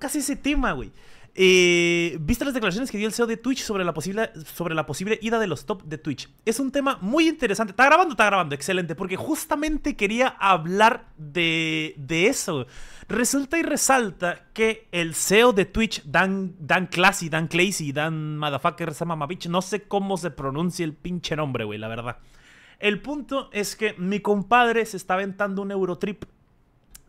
casi ese tema, güey. Eh, ¿Viste las declaraciones que dio el CEO de Twitch sobre la, posible, sobre la posible ida de los top de Twitch? Es un tema muy interesante. ¿Está grabando? Está grabando, excelente. Porque justamente quería hablar de, de eso. Resulta y resalta que el CEO de Twitch, Dan, Dan Classy, Dan Clacy, Dan Motherfucker, bitch. no sé cómo se pronuncia el pinche nombre, güey, la verdad. El punto es que mi compadre se está aventando un Eurotrip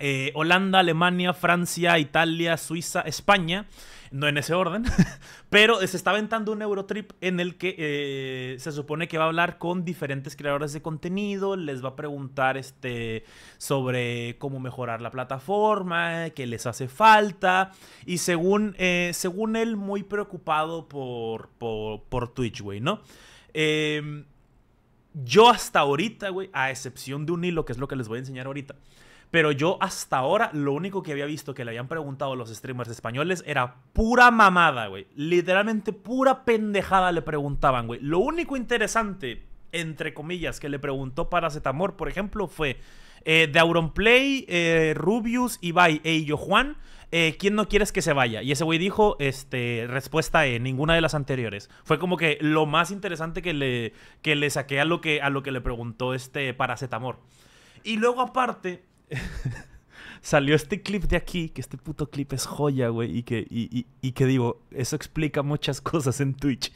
eh, Holanda, Alemania, Francia, Italia, Suiza, España. No en ese orden, pero se está aventando un Eurotrip en el que eh, se supone que va a hablar con diferentes creadores de contenido, les va a preguntar este, sobre cómo mejorar la plataforma, qué les hace falta, y según, eh, según él, muy preocupado por, por Twitch, güey, ¿no? Em, yo hasta ahorita, güey, a excepción de un hilo, que es lo que les voy a enseñar ahorita, pero yo hasta ahora lo único que había visto que le habían preguntado a los streamers españoles era pura mamada, güey. Literalmente pura pendejada le preguntaban, güey. Lo único interesante, entre comillas, que le preguntó Paracetamor, por ejemplo, fue eh, de Auronplay, eh, Rubius, Ibai e Illo Juan. Eh, ¿quién no quieres que se vaya? Y ese güey dijo, este, respuesta en ninguna de las anteriores. Fue como que lo más interesante que le, que le saqué a lo que, a lo que le preguntó este Paracetamor. Y luego aparte, salió este clip de aquí, que este puto clip es joya, güey, y que, y, y, que digo, eso explica muchas cosas en Twitch.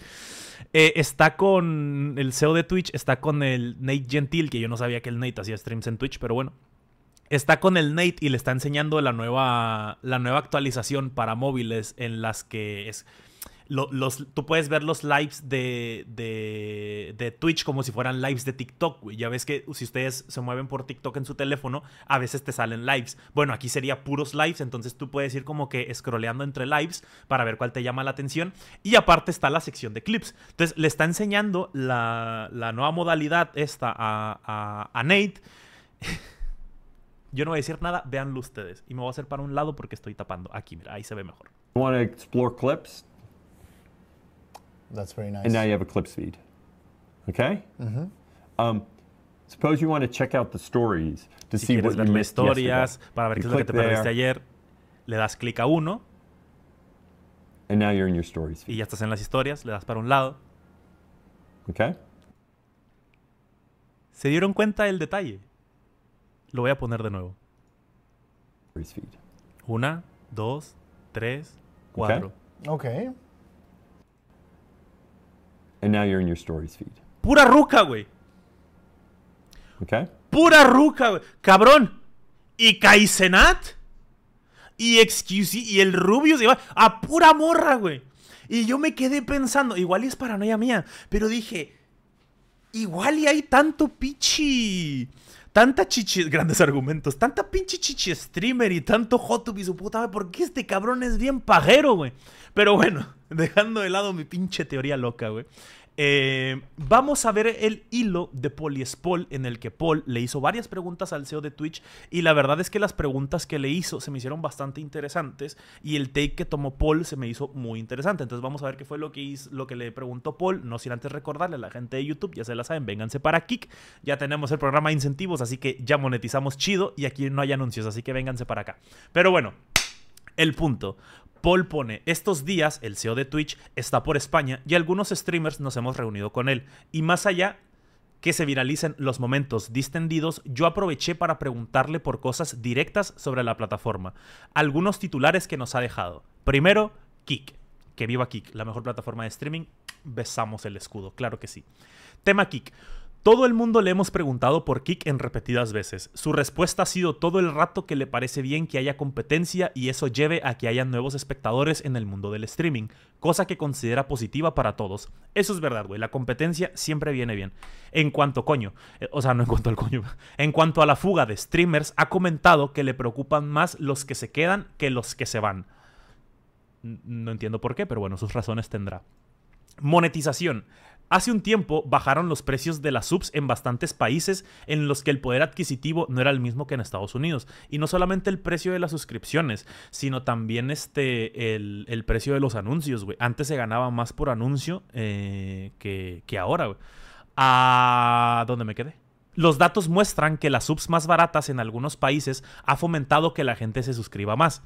Eh, está con el CEO de Twitch, está con el Nate Gentil, que yo no sabía que el Nate hacía streams en Twitch, pero bueno. Está con el Nate y le está enseñando la nueva, la nueva actualización para móviles en las que es tú puedes ver los lives de, Twitch como si fueran lives de TikTok, Ya ves que si ustedes se mueven por TikTok en su teléfono, a veces te salen lives. Bueno, aquí sería puros lives, entonces tú puedes ir como que scrolleando entre lives para ver cuál te llama la atención. Y aparte está la sección de clips. Entonces le está enseñando la, nueva modalidad esta a, Nate. Yo no voy a decir nada, véanlo ustedes. Y me voy a hacer para un lado porque estoy tapando. Aquí, mira, ahí se ve mejor. clips? That's very nice. And now you have a clip feed. Okay? Mm-hmm. Um, suppose you want to check out the stories to si see what ver you las historias, para ver qué es lo que te perdiste ayer, le das clic a uno. And now you're in your stories. feed. Y ya estás en las historias, le das para un lado. Okay. ¿Se dieron cuenta del detalle? Lo voy a poner de nuevo. Una, dos, tres, cuatro. Okay. okay. And now you're in your stories feed. Pura ruca, güey. Okay. Pura ruca, güey. Cabrón. Y Kaisenat. Y Excuse y el Rubius. va a pura morra, güey. Y yo me quedé pensando, igual y es paranoia mía, pero dije, igual y hay tanto pichi, tanta chichi, grandes argumentos, tanta pinche chichi streamer y tanto hot y su puta, ¿por qué este cabrón es bien pajero, güey? Pero bueno. Dejando de lado mi pinche teoría loca, güey. Eh, vamos a ver el hilo de Poliespol en el que Paul le hizo varias preguntas al CEO de Twitch y la verdad es que las preguntas que le hizo se me hicieron bastante interesantes y el take que tomó Paul se me hizo muy interesante. Entonces vamos a ver qué fue lo que, hizo, lo que le preguntó Paul, no sin antes recordarle a la gente de YouTube, ya se la saben, vénganse para Kick, ya tenemos el programa de incentivos, así que ya monetizamos chido y aquí no hay anuncios, así que vénganse para acá. Pero bueno, el punto. Paul pone, estos días el CEO de Twitch está por España y algunos streamers nos hemos reunido con él. Y más allá que se viralicen los momentos distendidos, yo aproveché para preguntarle por cosas directas sobre la plataforma. Algunos titulares que nos ha dejado. Primero, Kik. Que viva Kik, la mejor plataforma de streaming. Besamos el escudo, claro que sí. Tema Kik. Todo el mundo le hemos preguntado por Kik en repetidas veces. Su respuesta ha sido todo el rato que le parece bien que haya competencia y eso lleve a que haya nuevos espectadores en el mundo del streaming, cosa que considera positiva para todos. Eso es verdad, güey, la competencia siempre viene bien. En cuanto coño, eh, o sea, no en cuanto al coño, en cuanto a la fuga de streamers, ha comentado que le preocupan más los que se quedan que los que se van. No entiendo por qué, pero bueno, sus razones tendrá. Monetización. Hace un tiempo bajaron los precios de las subs en bastantes países en los que el poder adquisitivo no era el mismo que en Estados Unidos. Y no solamente el precio de las suscripciones, sino también este, el, precio de los anuncios, güey. Antes se ganaba más por anuncio eh, que, que, ahora, ¿A dónde me quedé? Los datos muestran que las subs más baratas en algunos países ha fomentado que la gente se suscriba más.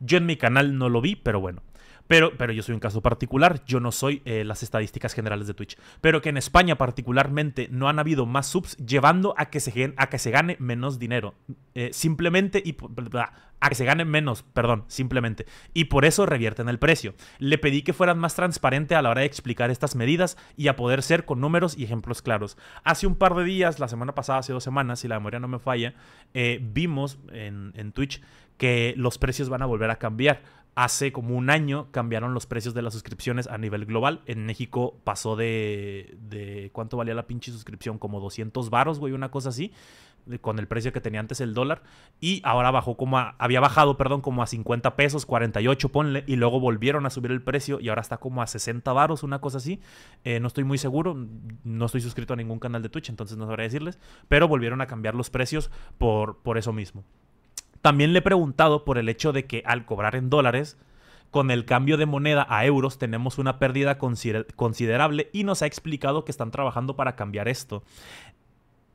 Yo en mi canal no lo vi, pero bueno. Pero, yo soy un caso particular, yo no soy eh, las estadísticas generales de Twitch. Pero que en España particularmente no han habido más subs llevando a que se, a que se gane menos dinero. Eh, simplemente y... A que se gane menos, perdón, simplemente. Y por eso revierten el precio. Le pedí que fueran más transparente a la hora de explicar estas medidas y a poder ser con números y ejemplos claros. Hace un par de días, la semana pasada, hace dos semanas, si la memoria no me falla, eh, vimos en Twitch que los precios van a volver a cambiar hace como un año cambiaron los precios de las suscripciones a nivel global. En México pasó de, cuánto valía la pinche suscripción, como 200 varos, güey, una cosa así, con el precio que tenía antes el dólar. Y ahora bajó como había bajado, perdón, como a 50 pesos, 48 ponle, y luego volvieron a subir el precio y ahora está como a 60 varos, una cosa así. Eh, no estoy muy seguro, no estoy suscrito a ningún canal de Twitch, entonces no sabré decirles, pero volvieron a cambiar los precios por, por eso mismo. También le he preguntado por el hecho de que al cobrar en dólares, con el cambio de moneda a euros tenemos una pérdida considerable y nos ha explicado que están trabajando para cambiar esto.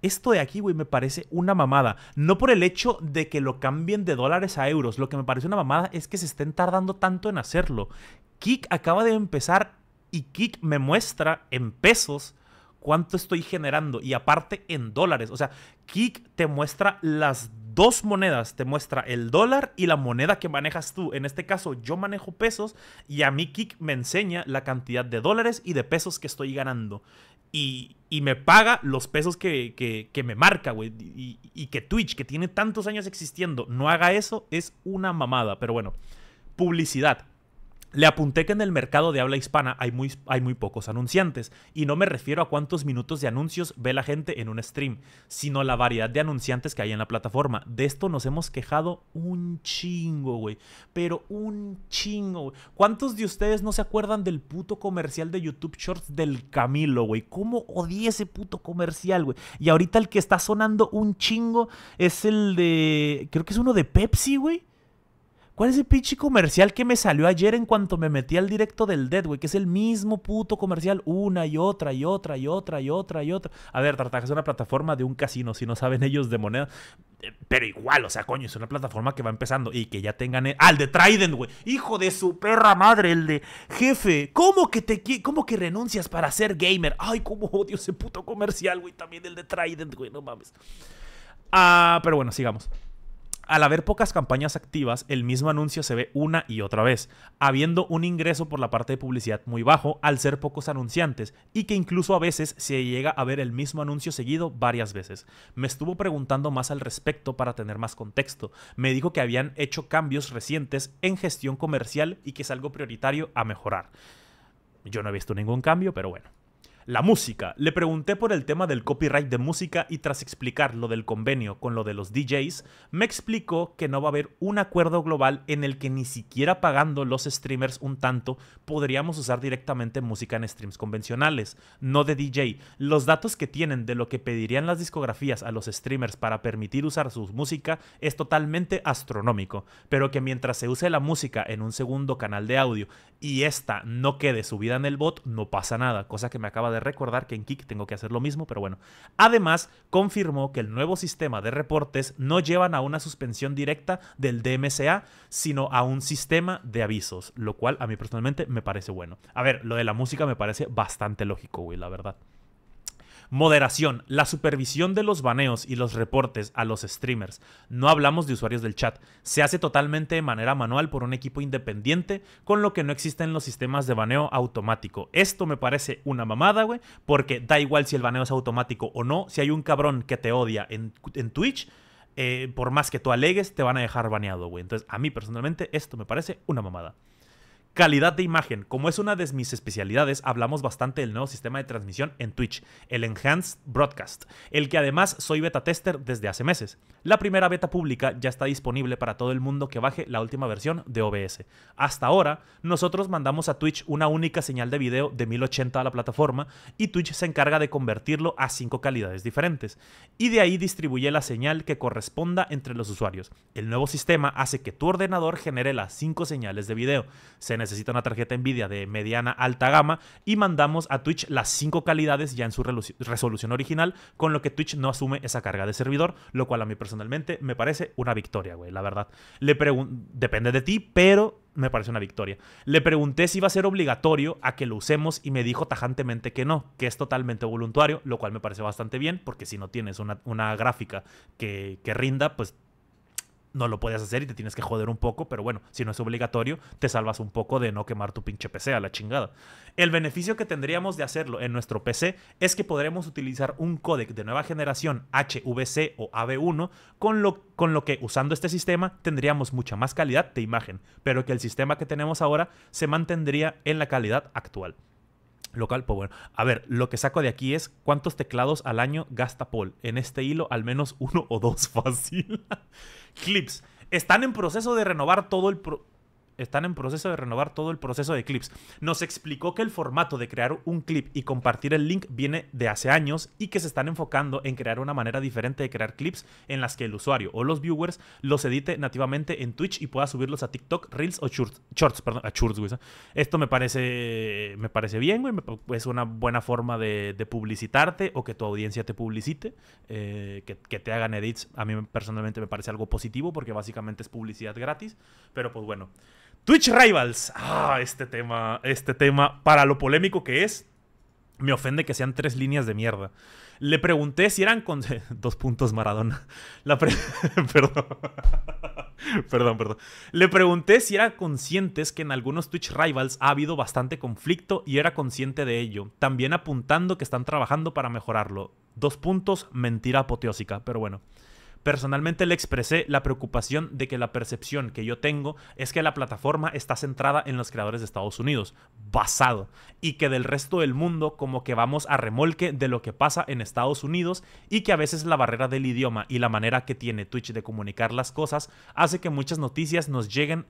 Esto de aquí, güey, me parece una mamada. No por el hecho de que lo cambien de dólares a euros. Lo que me parece una mamada es que se estén tardando tanto en hacerlo. Kik acaba de empezar y Kik me muestra en pesos cuánto estoy generando y aparte en dólares. O sea, Kik te muestra las dos monedas. Te muestra el dólar y la moneda que manejas tú. En este caso, yo manejo pesos y a mi kick me enseña la cantidad de dólares y de pesos que estoy ganando. Y, y me paga los pesos que, que, me marca, güey. Y, y que Twitch, que tiene tantos años existiendo, no haga eso, es una mamada. Pero bueno, publicidad. Le apunté que en el mercado de habla hispana hay muy, hay muy pocos anunciantes, y no me refiero a cuántos minutos de anuncios ve la gente en un stream, sino la variedad de anunciantes que hay en la plataforma. De esto nos hemos quejado un chingo, güey. Pero un chingo, güey. ¿Cuántos de ustedes no se acuerdan del puto comercial de YouTube Shorts del Camilo, güey? ¿Cómo odié ese puto comercial, güey? Y ahorita el que está sonando un chingo es el de... Creo que es uno de Pepsi, güey. ¿Cuál es el pinche comercial que me salió ayer en cuanto me metí al directo del Dead, güey? Que es el mismo puto comercial una y otra y otra y otra y otra y otra. A ver, Tartaja es una plataforma de un casino, si no saben ellos de moneda. Eh, pero igual, o sea, coño, es una plataforma que va empezando y que ya tengan... El... el de Trident, güey! ¡Hijo de su perra madre! El de... Jefe, ¿cómo que te... ¿Cómo que renuncias para ser gamer? ¡Ay, cómo odio ese puto comercial, güey! También el de Trident, güey, no mames. Ah, pero bueno, sigamos. Al haber pocas campañas activas, el mismo anuncio se ve una y otra vez, habiendo un ingreso por la parte de publicidad muy bajo al ser pocos anunciantes y que incluso a veces se llega a ver el mismo anuncio seguido varias veces. Me estuvo preguntando más al respecto para tener más contexto. Me dijo que habían hecho cambios recientes en gestión comercial y que es algo prioritario a mejorar. Yo no he visto ningún cambio, pero bueno. La música. Le pregunté por el tema del copyright de música y tras explicar lo del convenio con lo de los DJs, me explicó que no va a haber un acuerdo global en el que ni siquiera pagando los streamers un tanto podríamos usar directamente música en streams convencionales, no de DJ. Los datos que tienen de lo que pedirían las discografías a los streamers para permitir usar su música es totalmente astronómico, pero que mientras se use la música en un segundo canal de audio y esta no quede subida en el bot, no pasa nada, cosa que me acaba de de recordar que en Kik tengo que hacer lo mismo, pero bueno. Además, confirmó que el nuevo sistema de reportes no llevan a una suspensión directa del DMCA, sino a un sistema de avisos, lo cual a mí personalmente me parece bueno. A ver, lo de la música me parece bastante lógico, güey, la verdad. Moderación. La supervisión de los baneos y los reportes a los streamers. No hablamos de usuarios del chat. Se hace totalmente de manera manual por un equipo independiente, con lo que no existen los sistemas de baneo automático. Esto me parece una mamada, güey, porque da igual si el baneo es automático o no. Si hay un cabrón que te odia en, Twitch, eh, por más que tú alegues, te van a dejar baneado, güey. Entonces, a mí personalmente, esto me parece una mamada. Calidad de imagen. Como es una de mis especialidades, hablamos bastante del nuevo sistema de transmisión en Twitch, el Enhanced Broadcast, el que además soy beta tester desde hace meses. La primera beta pública ya está disponible para todo el mundo que baje la última versión de OBS. Hasta ahora, nosotros mandamos a Twitch una única señal de video de 1080 a la plataforma y Twitch se encarga de convertirlo a cinco calidades diferentes. Y de ahí distribuye la señal que corresponda entre los usuarios. El nuevo sistema hace que tu ordenador genere las 5 señales de video. Se necesita una tarjeta Nvidia de mediana alta gama y mandamos a Twitch las cinco calidades ya en su resolución original, con lo que Twitch no asume esa carga de servidor, lo cual a mí personalmente me parece una victoria, güey, la verdad. Le depende de ti, pero me parece una victoria. Le pregunté si iba a ser obligatorio a que lo usemos y me dijo tajantemente que no, que es totalmente voluntario, lo cual me parece bastante bien, porque si no tienes una, gráfica que, que rinda, pues no lo puedes hacer y te tienes que joder un poco, pero bueno, si no es obligatorio, te salvas un poco de no quemar tu pinche PC a la chingada. El beneficio que tendríamos de hacerlo en nuestro PC es que podremos utilizar un codec de nueva generación HVC o AV1, con lo, con lo que usando este sistema tendríamos mucha más calidad de imagen, pero que el sistema que tenemos ahora se mantendría en la calidad actual. Local, pues bueno. A ver, lo que saco de aquí es cuántos teclados al año gasta Paul. En este hilo, al menos uno o dos fácil. Clips. Están en proceso de renovar todo el están en proceso de renovar todo el proceso de clips. Nos explicó que el formato de crear un clip y compartir el link viene de hace años y que se están enfocando en crear una manera diferente de crear clips en las que el usuario o los viewers los edite nativamente en Twitch y pueda subirlos a TikTok, Reels o Shorts, perdón, güey. Esto me parece me parece bien, güey, es una buena forma de, publicitarte o que tu audiencia te publicite, eh, que, que te hagan edits. A mí personalmente me parece algo positivo porque básicamente es publicidad gratis, pero pues bueno. Twitch Rivals. Ah, este tema, este tema, para lo polémico que es, me ofende que sean tres líneas de mierda. Le pregunté si eran con... Dos puntos Maradona. perdón. perdón, perdón. Le pregunté si era conscientes que en algunos Twitch Rivals ha habido bastante conflicto y era consciente de ello. También apuntando que están trabajando para mejorarlo. Dos puntos, mentira apoteósica. Pero bueno. Personalmente le expresé la preocupación de que la percepción que yo tengo es que la plataforma está centrada en los creadores de Estados Unidos, basado, y que del resto del mundo como que vamos a remolque de lo que pasa en Estados Unidos y que a veces la barrera del idioma y la manera que tiene Twitch de comunicar las cosas hace que muchas noticias nos lleguen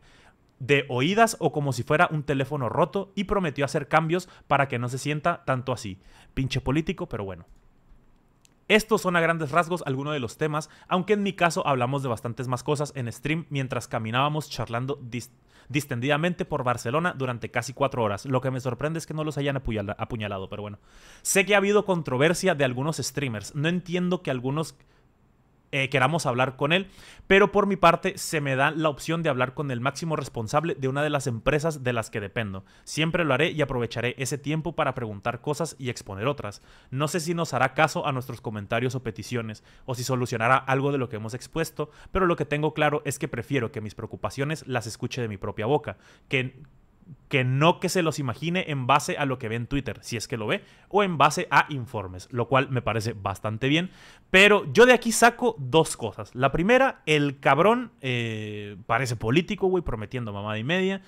de oídas o como si fuera un teléfono roto y prometió hacer cambios para que no se sienta tanto así. Pinche político, pero bueno. Estos son a grandes rasgos algunos de los temas, aunque en mi caso hablamos de bastantes más cosas en stream mientras caminábamos charlando distendidamente por Barcelona durante casi cuatro horas. Lo que me sorprende es que no los hayan apuñalado, pero bueno. Sé que ha habido controversia de algunos streamers. No entiendo que algunos eh, queramos hablar con él, pero por mi parte se me da la opción de hablar con el máximo responsable de una de las empresas de las que dependo. Siempre lo haré y aprovecharé ese tiempo para preguntar cosas y exponer otras. No sé si nos hará caso a nuestros comentarios o peticiones, o si solucionará algo de lo que hemos expuesto, pero lo que tengo claro es que prefiero que mis preocupaciones las escuche de mi propia boca, que que no que se los imagine en base a lo que ve en Twitter, si es que lo ve, o en base a informes, lo cual me parece bastante bien. Pero yo de aquí saco dos cosas. La primera, el cabrón eh, parece político, güey, prometiendo mamada y media.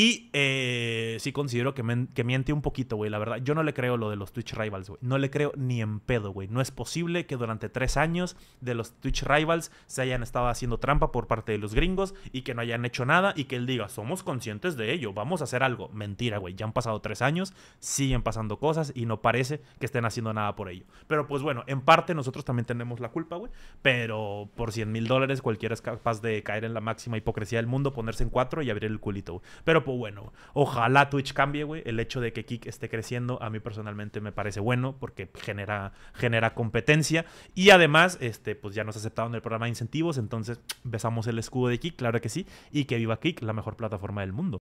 Y eh, sí considero que, miente un poquito, güey. La verdad, yo no le creo lo de los Twitch Rivals, güey. No le creo ni en pedo, güey. No es posible que durante tres años de los Twitch Rivals se hayan estado haciendo trampa por parte de los gringos y que no hayan hecho nada y que él diga, somos conscientes de ello, vamos a hacer algo. Mentira, güey. Ya han pasado tres años, siguen pasando cosas y no parece que estén haciendo nada por ello. Pero pues bueno, en parte nosotros también tenemos la culpa, güey. Pero por 100 mil dólares cualquiera es capaz de caer en la máxima hipocresía del mundo, ponerse en cuatro y abrir el culito, güey. Pero bueno. Ojalá Twitch cambie, güey. El hecho de que Kik esté creciendo, a mí personalmente me parece bueno porque genera, genera competencia. Y además, este, pues ya nos aceptaron el programa de incentivos, entonces besamos el escudo de Kik, claro que sí. Y que viva Kik, la mejor plataforma del mundo.